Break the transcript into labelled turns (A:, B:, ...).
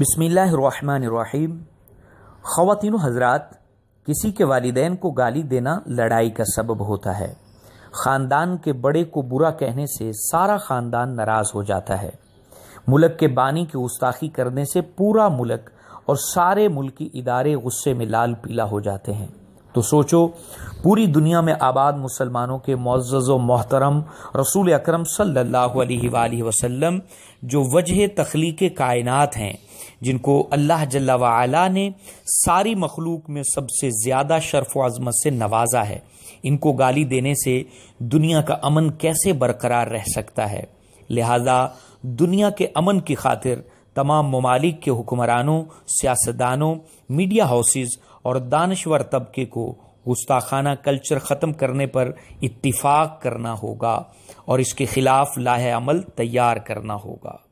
A: बसमीम ख़वान हजरात किसी के वालदेन को गाली देना लड़ाई का सबब होता है ख़ानदान के बड़े को बुरा कहने से सारा ख़ानदान नाराज़ हो जाता है मुल्क के बानी की उस्ताखी करने से पूरा मुल्क और सारे मुल्की इदारे गुस्से में लाल पीला हो जाते हैं तो सोचो पूरी दुनिया में आबाद मुसलमानों के मज्ज़ व मोहतरम रसूल अक्रम सल्लल्लाहु अलैहि वसल्लम जो वजह तख्लीक कायनात हैं जिनको अल्लाह जल्ला ने सारी मखलूक में सबसे ज़्यादा शर्फ आज़मत से नवाजा है इनको गाली देने से दुनिया का अमन कैसे बरकरार रह सकता है लिहाजा दुनिया के अमन की खातिर तमाम ममालिक के हुक्मरानों सियासतदानों मीडिया हाउसेज और दानश्वर तबके को गुस्ताखाना कल्चर ख़त्म करने पर इतफाक़ करना होगा और इसके ख़िलाफ़ लाह अमल तैयार करना होगा